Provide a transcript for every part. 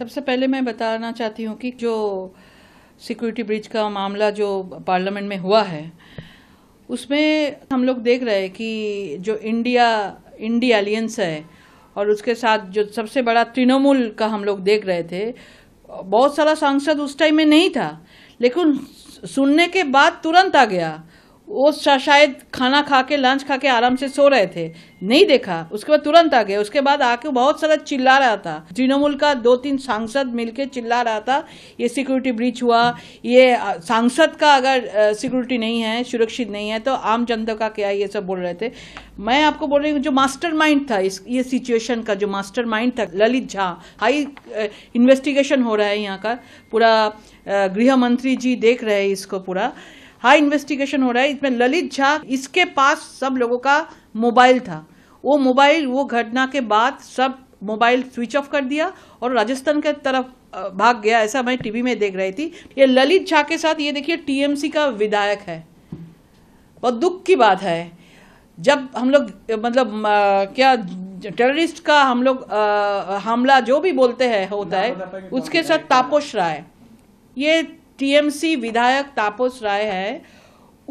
सबसे पहले मैं बताना चाहती हूँ कि जो सिक्योरिटी ब्रिज का मामला जो पार्लियामेंट में हुआ है उसमें हम लोग देख रहे हैं कि जो इंडिया इंडी एलियंस है और उसके साथ जो सबसे बड़ा तृणमूल का हम लोग देख रहे थे बहुत सारा सांसद उस टाइम में नहीं था लेकिन सुनने के बाद तुरंत आ गया वो शायद खाना खा के लंच खा के आराम से सो रहे थे नहीं देखा उसके बाद तुरंत आ गए उसके बाद आके बहुत सारा चिल्ला रहा था तृणमूल का दो तीन सांसद मिलके चिल्ला रहा था ये सिक्योरिटी ब्रीच हुआ ये सांसद का अगर सिक्योरिटी नहीं है सुरक्षित नहीं है तो आम जनता का क्या ये सब बोल रहे थे मैं आपको बोल रही हूँ जो मास्टर था इस ये सिचुएशन का जो मास्टर था ललित झा हाई इन्वेस्टिगेशन हो रहा है यहाँ का पूरा गृह मंत्री जी देख रहे हैं इसको पूरा हाई इन्वेस्टिगेशन हो रहा है इसमें ललित झा इसके पास सब लोगों का मोबाइल था वो मोबाइल वो घटना के बाद सब मोबाइल स्विच ऑफ कर दिया और राजस्थान के तरफ भाग गया ऐसा मैं टीवी में देख रही थी ये ललित झा के साथ ये देखिए टीएमसी का विधायक है बहुत दुख की बात है जब हम लोग मतलब क्या टेररिस्ट का हम लोग हमला जो भी बोलते हैं होता है उसके साथ रहा राय ये टीएमसी विधायक तापस राय है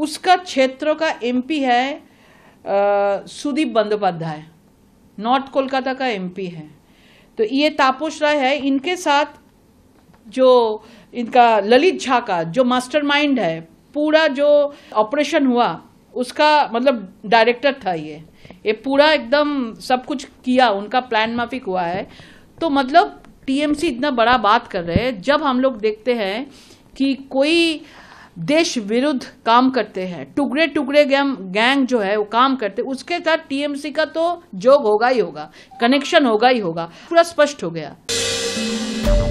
उसका क्षेत्रों का एमपी है सुदीप बंदोपाध्याय नॉर्थ कोलकाता का एमपी है तो ये तापस राय है इनके साथ जो इनका ललित झा का जो मास्टरमाइंड है पूरा जो ऑपरेशन हुआ उसका मतलब डायरेक्टर था ये ये पूरा एकदम सब कुछ किया उनका प्लान माफिक हुआ है तो मतलब टीएमसी इतना बड़ा बात कर रहे हैं जब हम लोग देखते हैं कि कोई देश विरुद्ध काम करते हैं टुकड़े टुकड़े गैम गैंग जो है वो काम करते उसके साथ टीएमसी का तो जोग होगा ही होगा कनेक्शन होगा ही होगा पूरा स्पष्ट हो गया